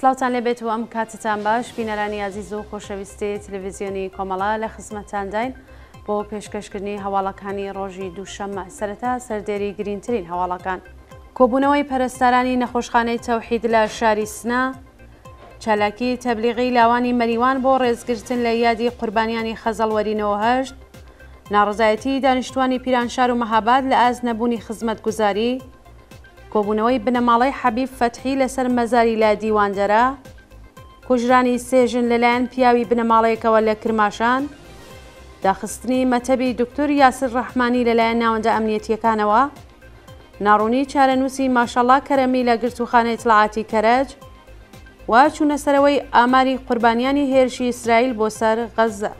سلااوان لێبێتەوە ئەم کاتتان باش بینەرانی عزیز و خۆشەویستی تللویزیۆنی کۆمەڵا لە خزمەتانداین بۆ پێشکەشکردنی هەواڵەکانی ڕۆژی دووشەممە سەرەتا سەردێری گرنگترین هەواڵەکان کۆبوونەوەی پەرستارانی نەخۆشخانەی تەوحید لە شاری سنا چالاکی تەبلیغی لاوانی مەریوان بۆ ڕێزگرتن لە یادی قوربانیانی خەزەڵوەرینەوەهشت ناڕزایەتی دانیشتوانی پیرانشار و مەهاباد لە ئاز نەبوونی خزمەت گوزاری کۆبوونەوەی بنەماڵی حەبیب فەتحی لەسەر مەزاری لا دیوانجەرە، کوژرانی سێژن لەلایەن پیاوی بنەماڵەیەکەوە لە کرماشان، داخستنی مەتەبی دکتۆر یاسر ڕەحمانی لەلایەن ناوەندە ئەمنیەتیەکانەوە، ناڕوونی چارەنووسی ماشەڵا کەرەمی لە گرتوخانە اطلاعاتی کەرەج، وا چوونەسەرەوەی ئاماری قوربانیانی هێرشی ئیسرائیل بۆ سەر غەزە.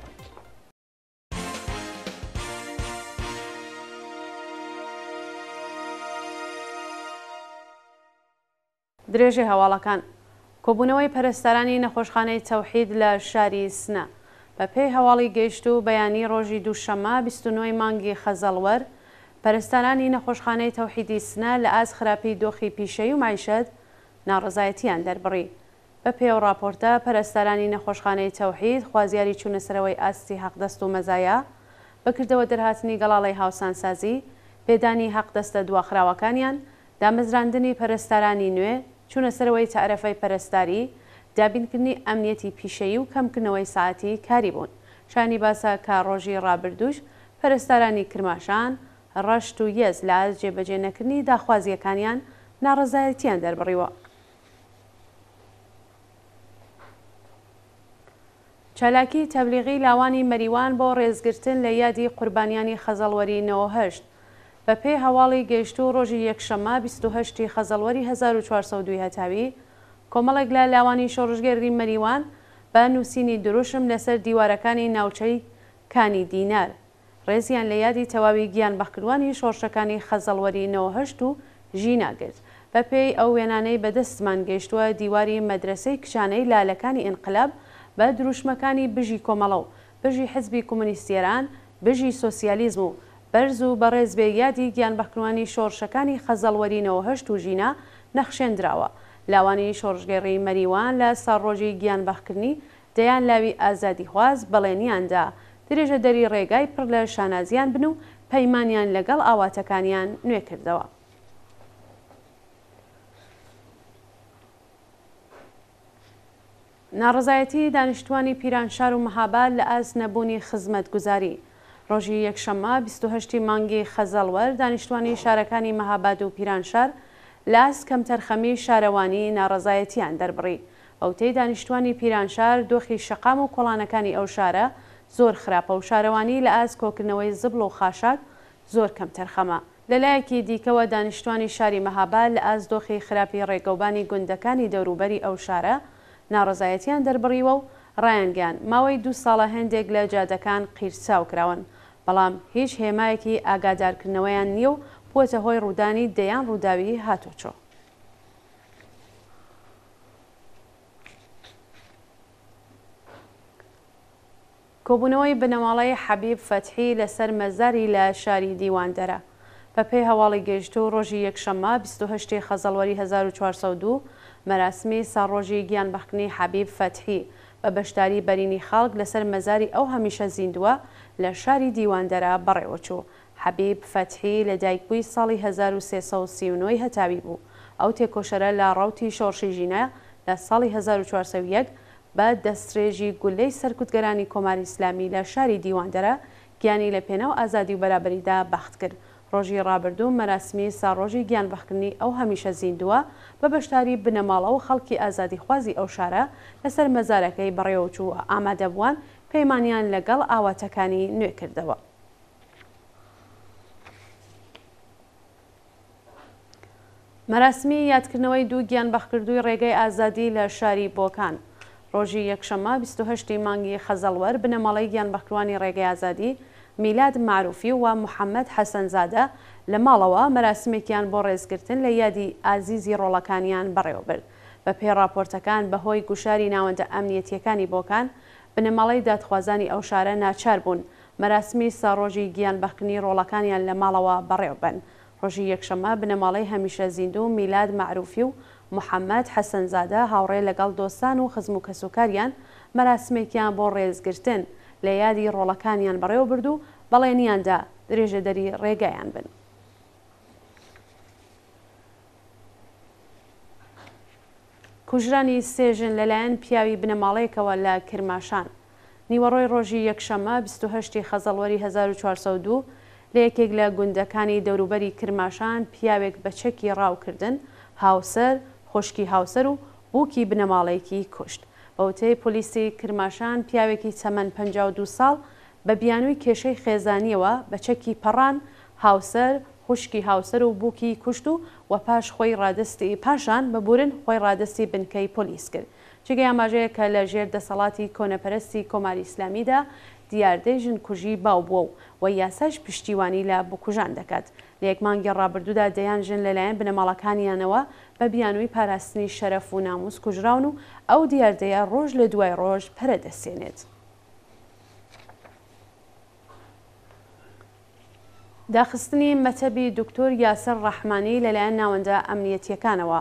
درێژی هەواڵەکان کۆبوونەوەی پەرستارانی نەخۆشخانەی تەوحید لە شاری سنە بە پێی هەواڵی گەیشت و بەیانی ڕۆژی دووشەمە 29 مانگی خەزەڵوەر پەرستارانی نەخۆشخانەی تەوحیدی سنە لە ئاس خراپی دۆخی پیشەی و مایشەت ناڕزایەتیان دەربڕی بە پێو راپۆرتە پەرستارانی نەخۆشخانەی تەوحید خوازیاری چوونەسەرەوەی ئاستی حەقدەست و مەزایە بکردەوە دەرهاتنی گەڵاڵی هاوسانسازی پێدانی حەقدەستە دواخراوەکانیان دامەزراندنی پەرستارانی نوێ چونە سەرەوەی تعرەفەی پەرستاری دابینکردنی ئەمنیەتی پیشەیی و کەمکردنەوەی ساعتی کاری بوون شانی باسە کا ڕۆژی ڕابردوش پەرستارانی کرماشان ڕەشت و یەز لە ئاز جێبەجێ نەکردنی داخوازیەکانیان ناڕزایەتیان دەربڕیوە چالاکی تەبلیغی لاوانی مەریوان بۆ ڕێزگرتن لە یادی قوربانیانی خەزەڵوەری 98 بە پێی هەواڵی گەیشت و ڕۆژی یەکشەمە 28 خەزەڵوەری 1402 هەتاوی کۆمەڵێک لە لاوانی شۆڕژگەری مەریوان بە نووسینی دروشم لەسەر دیوارەکانی ناوچەی کانی دینار ڕێزیان لە یادی تەواوی گیان بەخکردوانی شۆڕشەکانی خەزەڵوەری 98 و ژیناگرت بە پێی ئەو وێنانەی بەدەستمان گەیشتووە دیواری مەدرسەی کشانەی لالەکانی ئینقلاب بە دروشمەکانی بژی کۆمەڵە و بژی حزبی کومنیستێران بژی سۆسیالیزم و بەرز و بەڕێز بێ یادی گیان بەکروانی شۆڕشەکانی خەزەڵوەرینەوە هەشت و ژینە نەخشێنراوە لاوانی شۆژگەڕی مەریوان لە ساڕۆژی گیان بەخکردنی دەیان لاوی ئازادی خواز بەڵێنیاندا درێژە دەری ڕێگای پڕ لە شانازیان بن و پەیمانیان لەگەڵ ئاواتەکانیان نوێ کردەوە. ناڕزایەتی دانیشتوانی پیرانشار و مەهاباد لە ئاس نەبوونی خزمەت گوزاری ڕۆژی یەکشەممە 28 مانگی خەزەڵوەر دانیشتوانی شارەکانی مەهاباد و پیرانشار لاس کەم تەرخەمی شارەوانی ناڕزایەتیان دەربڕی ئەو تێی دانیشتوانی پیرانشار دۆخی شەقام و کۆڵانەکانی ئەو شارە زۆر خراپە و شارەوانی لە ئاس کۆکردنەوەی زبل و خاشاک زۆر کەم تەرخەمە لەلایەکی دیکەوە دانیشتوانی شاری مەهاباد لە ئاز دۆخی خراپی ڕێگەوبانی گوندەکانی دەوروبەری ئەو شارە ناڕزایەتیان دەربڕیوە و ڕایەنگیان ماوەی دو ساڵە هەندێک لە جادەکان قیرچاو کراون بەڵام هیچ هێمایەکی ئاگادارکردنەوەیان نییە و بۆتە هۆی ڕوودانی دەیان ڕووداوی هاتوچۆ. کۆبوونەوەی بنەماڵی حەبیب فەتحی لەسەر مەزاری لە شاری دیواندەرە بە پێی هەواڵی گەشت و ڕۆژی یەکشەمە 28 خەزەڵوەری 1942 مەراسمی ساڕۆژی گیان بەخنی حەبیب فەتحی بە بەشداری بەرینی خاڵک لەسەر مەزاری ئەو هەمیشە زیندووە لە شاری دیواندەرا بەڕێوەچوو حەبیب فەتحی لە دایکبووی ساڵی 1939 هەتاوی بوو ئەو تێکۆشەرە لە ڕوتی شۆڕشی ژینە لە ساڵی 1940 بە دەستێژی گولەی سەرکوتگەرانی کۆماری ئسلامی لە شاری دیواندەرە گیانی لە پێنەو ئازادی و بەرابریدا بەخت کرد ڕۆژی ڕابردوو مەراسمی ساڕۆژی گیانبخکردنی ئەو هەمیشە زیندووە بە بەشداری بنەماڵەوە خەڵکی ئازادی خوازی ئەو شارە لەسەر مەزارەکەی بڕێوەچوو ئامادەبووان پەیمانیان لەگەڵ ئاواتەکانی نوێ کردەوە. مەراسمی یادکردنەوەی دوو گیانبخکردووی ڕێگەی ئازادی لە شاری بۆکان. ڕۆژی یەکشەمە 28 مانگی خەزەڵوەر بنەمەڵی گیانبخکروانی ڕێگەی ئازادی میلاد معروفی و محەممەد حەسەنزادە لە ماڵەوە مەراسمێکیان بۆ ڕێزگرتن لە یادی ئازیزی ڕۆڵەکانیان بەڕێوەبرد بە پێی راپۆرتەکان بەهۆی گوشاری ناوەندە ئەمنیەتیەکانی بۆکان بنەمەڵی دادخوازانی ئەو شارە ناچار بوون مەراسمی ساڕۆژی گیان بەخنی ڕۆڵەکانیان لە ماڵەوە بەڕێوبن ڕۆژی یەکشەمە بنەماڵی هەمیشە زیندوو میلاد معروفی و محەممەد حەسەنزادە هاوڕێ لەگەڵ دۆستان و خزم و کەسوکاریان مەراسمێکیان بۆ ڕێزگرتن لە یادی ڕۆڵەکانیان بەڕێوە بردو بەڵێنیاندا درێژە دەری ڕێگایان بن. کوژرانی سێژن لەلایەن پیاوی بنەماڵەیەکەوە لە کرماشان نیوەڕۆی ڕۆژی یەکشەمە 28 خەزەڵوەری 1942 لە یەکێک لە گوندەکانی دەوروبەری کرماشان پیاوێک بەچەکی ڕاوکردن هاوسەر خشکی هاوسەر و بووکی بنەماڵێکی کوشت ئەوتەی پلیسی کرماشان پیاوێکی چەمەەن 52 ساڵ بە بیانووی کێشەی خێزانیەوە بە چەکی پەڕان هاوسەر خوشکی هاوسەر و بووکی کوشت و و پاش خۆی ڕادستی پاشان بەبورن خۆی ڕادستی بنکەی پلیس کرد. چگە ئاماژەیە کە لە ژێر دەسەڵاتی کۆنەپەرستی کۆماری ئسلامیدا دیاردەی ژن کوژی باو بووە و و یاساش پشتیوانی لە بکوژان دەکات. لە یەکمانگە ڕابردوودا دەیانژن لەلایەن بنەماڵەکانیانەوە بە بیانووی پاراستنی شەرەف و ناموس کوژراون و ئەو دیاردەیە ڕۆژ لە دوای ڕۆژ پەرە دەسێنێت. داخستنی مەتەبی دکتۆر یاسەر ڕەحمانی لەلایەن ناوەندە ئەمنیەتیەکانەوە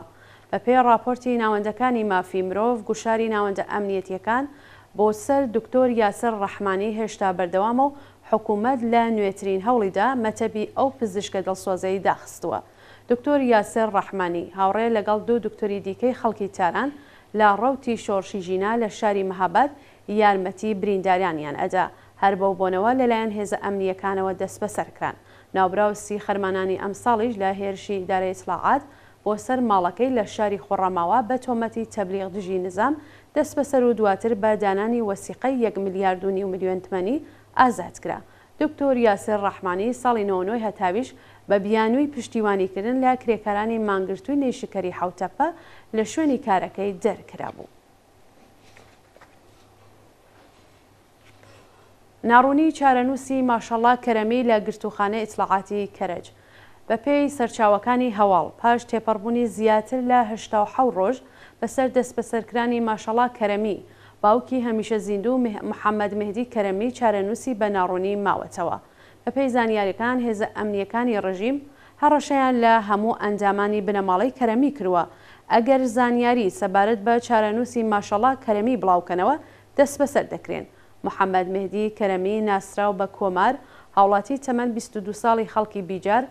بە پێی راپۆرتی ناوەندەکانی مافی مرۆڤ گوشاری ناوەندە ئەمنیەتیەکان بۆ سەر دکتۆر یاسەر ڕەحمانی هێشتا بەردەوامە و حکوومەت لە نوێترین هەوڵیدا مەتەبی ئەو پزیشکە دڵسۆزەی داخستووە. دکتۆر یاسەر ڕەحمانی هاوڕێ لەگەڵ دوو دکتۆری دیکەی خەڵکی تاران لا ڕەوتی شۆرشی ژینا لە شاری مەهابەت یارمەتی برینداریانیان ئەدا هەر بەو بۆنەوە لەلایەن هێزە ئەمنیەکانەوە دەست بەسەرکران ناوبراوسی خەرمانانی ئەم ساڵیش لە هێرشی دارە ئسلاعات بۆ سەر ماڵەکەی لە شاری خۆڕەماوە بە تۆمەتی تەبلیغ دژی نظام دەست بەسەر و دواتر بە دانانی وەسیقی 1 میلیارد و نی میلیۆن تمەنی ئازاد کرا. دکتۆر یاسر ڕحمانی ساڵی 99 هەتاویش بە بیانووی پشتیوانیکردن لە کرێکارانی مانگرتووی نێشکەری حوتەپە لە شوێنی کارەکەی دەرکرا بوو. ناڕوونی چارەنووسی ماشەڵا کەرەمی لە گرتوخانە ئیسلاعاتی کەرج. بە پێی سەرچاوەکانی هەواڵ پاش تێپەڕبوونی زیاتر لە هشتا ڕۆژ بەسەر دەست بەسەرکرانی ماشەڵا کەرەمی، باوکی هەمیشە زیندوو محەممەد مهدی کەرەمی چارەنووسی بە ناڕوونی ماوەتەوە بە پێی زانیاریەکان هێزە ئەمنیەکانی ڕژیم هەڕەشەیان لە هەموو ئەنجامانی بنەماڵی کەرەمی کردووە ئەگەر زانیاری سەبارەت بە چارەنووسی ماشەڵا کەرەمی بڵاوکەنەوە دەست بەسەر دەکرێن محەممەد مهدی کەرەمی ناسرااو بە کۆمار هاوڵاتی تەمەەن 22 ساڵی خەڵکی بیجار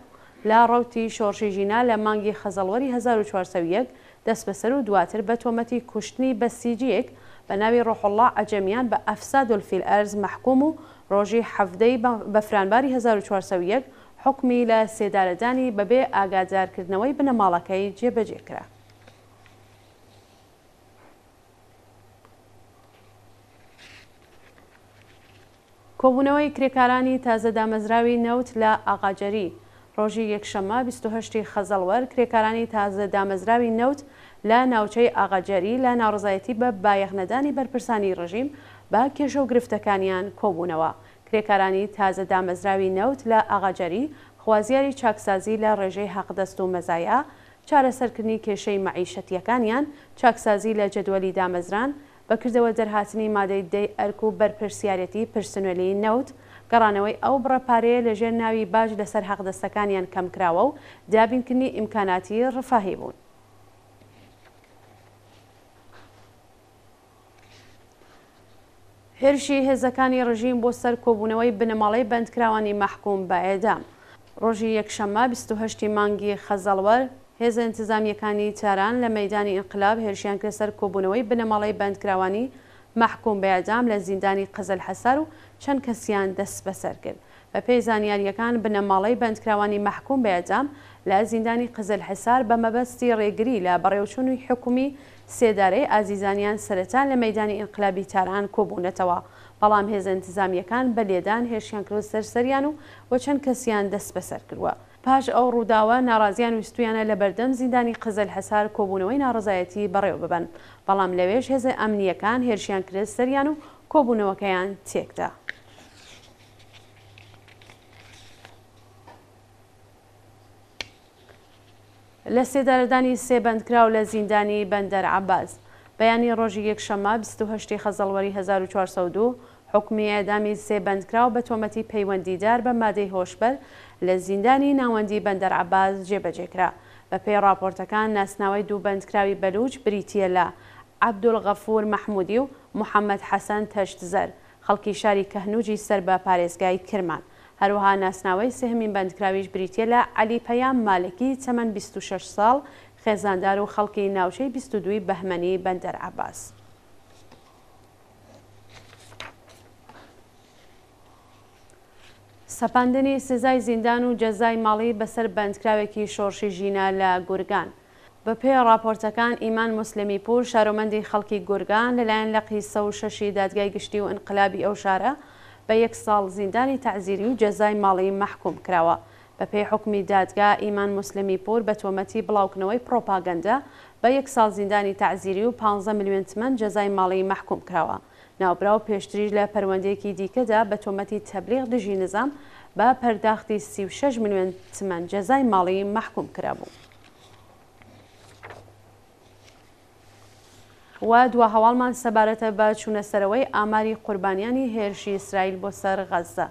لا ڕوتی شۆڕشیژینا لە مانگی خەزەڵوەری 1940 دەست بەسەر و دواتر بە تۆمەتی کوشتنی بە سیجیەک بە ناوی ڕۆحڵا ئەجەمیان بە ئەفسادلفیل ئەرز مححکوم و ڕۆژی حەفتەی بە فرانباری 1940 حکمی لە سێدارەدانی بەبێ ئاگادارکردنەوەی بنەماڵەکەی جێبەجێکرا. کۆبوونەوەی کرێکارانی تازە دامەزراوی نەوت لە ئاغاجەری ڕۆژی یەکشەمە 28 خەزەڵوەر کرێکارانی تازە دامەزراوی نەوت لە لە ناوچەی ئاغاجەری لە ناڕزایەتی بە بایەخنەدانی بەرپرسانی ڕژیم بە کێشە و گرفتەکانیان کۆبوونەوە کرێکارانی تازە دامەزراوی نەوت لە ئاغاجەری خوازیاری چاکسازی لە ڕێژەی حەقدەست و مەزایە چارەسەرکردنی کێشەی مەعیشەتیەکانیان چاکسازی لە جدوەلی دامەزران بەکردەوە دەرهاتنی مادەی دەی ئەرک و بەرپرسیارەتی پرسنوێلی نەوت گەڕانەوەی ئەو بڕەپارەیە لەژێر ناوی باش لەسەر حەقدەستەکانیان کەم کراوە و دابینکردنی ئیمکاناتی ڕفاهی بوون. هێرشی هێزەکانی ڕژیم بۆ سەر کۆبوونەوەی بنەماڵەی بەندکراوانی مەحکوم بە ئێدام. ڕۆژی یەکشەمە 28 مانگی خەزەڵوەر هێز انتظامیەکانی تاران لە مەدانی ئینقلاب هێرشیان کرد سەر کۆبوونەوەی بنەماڵەی بەندکراوانی مححکوم بەیادام لە زیندانی قزل حەسەر و چەند کەسیان دەست بەسەر کرد. بە پێی زانیاریەکان بنەماڵەی بەندکراوانی مححکوم بەیادام لە زیندانی قزل حسار بە مەبەستی ڕێگری لە بەڕێوچوون و حکومی سێدارەی ئازیزانیان سەرەتا لە مەدانی ئینقلابی تاران کۆبوونەتەوە بەڵام هێز ئەنتزامیەکان بە لێدان هێشیان کرد سەرسەریان و وە چەند کەسیان دەست بەسەر کردووە پاش ئەو ڕووداوە ناڕازیان وستویانە لە بەردەم زیندانی قزل هەسار کۆبوونەوەی ناڕزایەتی بەڕێوە ببەن بەڵام لەوێش هێزە ئەمنیەکان هێرشیان کرد سەریان و کۆبوونەوەکەیان تێکدا. لە سێدارەدانی سێبندکراو لە زیندانی بەندەر عباز بەیانی ڕۆژی یەکشەمە 28 خەزەڵوەری 1942 حکمی ئەدامی سێبندکراو بە تۆمەتی پەیوەندیدار بە مادەی هۆشبەر لە زیندانی ناوەندی بەندەر عباز جێبەجێکرا بە پێی راپۆرتەکان ناسناوی دوو بندکراوی بەلوچ بریتە لە عبدولغەفور مححمودی و محەممەد حەسەن تەشت زەر خەڵکی شاری کەهنوجی سەر بە پارێزگای کرمان. هەروەها ناسناوەی سهمین بەندکراویش بریتە لە علی پەیام مالکی چەمەەن 26 ساڵ خێزاندار و خەڵکی ناوچەی 22 بەهمەنی بەندەر عباس. سەپاندنی سزای زیندان و جەزای ماڵی بەسەر بەندکراوێکی شۆرشی ژینە لە گورگان. بە پێی راپۆرتەکان ئیمان مسلمی پور شارۆمەندی خەڵکی گورگان لەلایەن لە قیسە و شەشی دادگای گشتی و ئەنقلابی ئەو شارە، بە یەک ساڵ زیندانی تعزیری و جەزای ماڵی مەحکوم کراوە بە پێی حکمی دادگا ئیمان مسلمی پور بە تۆمەتی بڵاوکننەوەی پرۆپاگەندە بە یەک ساڵ زیندانی تعزیری و 15 میلیۆن تمەند جەزای ماڵی مەحکوم کراوە ناوبراو پێشتری لە پەروەندێکی دیکەدا بە تۆمەتی تەبلیغ دژی نظام بە پەرداختی 36 میلیۆن تمەند جەزای ماڵی مەحکوم کرابوو. و دوا هەواڵمان سەبارەتە بە چوونەسەرەوەی ئاماری قوربانیانی هێرشی ئیسرائیل بۆ سەر غەزە.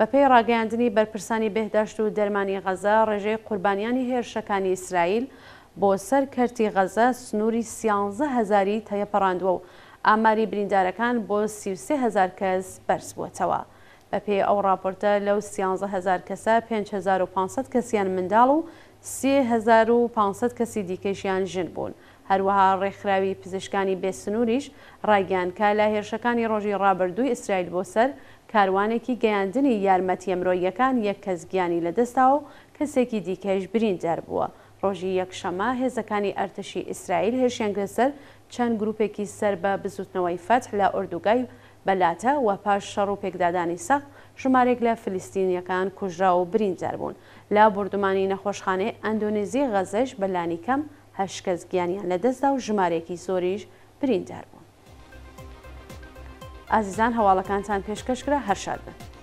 بەپی ڕاگەاندنی بەرپرسانی بەهداشت و دەرمانی غەزە ڕێژەی قوربانیانی هێرشەکانی ئیسرائیل بۆ سەر کەرتی غەزە سنووری سیانزە هزاری تەیەپەڕاندووە و ئاماری بریندارەکان بۆ سیوسێ هزار کەس بەرز بووتەوە. بەپێ ئەو راپۆرتە لەو سیانزە هزار کەسە 5500 کەسیان منداڵ و 3500 کەسی دیکەشیان ژن بوون. هەروەها ڕێکخراوی پزیشکانی بێسنووریش ڕایگەان کا لە هێرشەکانی ڕۆژی ڕابردووی ئیسرائیل بۆ سەر کاروانێکی گەیاندنی یارمەتی ئەمرۆیەکان یەک کەسگیانی لەدەستا و کەسێکی دیکەش بریندار بووە. ڕۆژی یەکشەمە هێزەکانی ئەرتشی ئیسرائیل هێرشێنگە سەر چەند گروپێکی سەر بە بزوتنەوەی فەت لە ئۆردوگای بەلاتە و پاش شەڕ و پێکدادانی سەخت ژمارێک لە فلیستینیەکان کوژرا و بریندار بوون لە بردومانی نەخۆشخانەی ئەندونێزی غەزەش بەلانی کەم هەش کەس گیانیان لەدەستدا و ژمارێکی زۆریش بریندار بوون. ئازیزان هەواڵەکانتان پێشکەشکرا هەرشاد بن.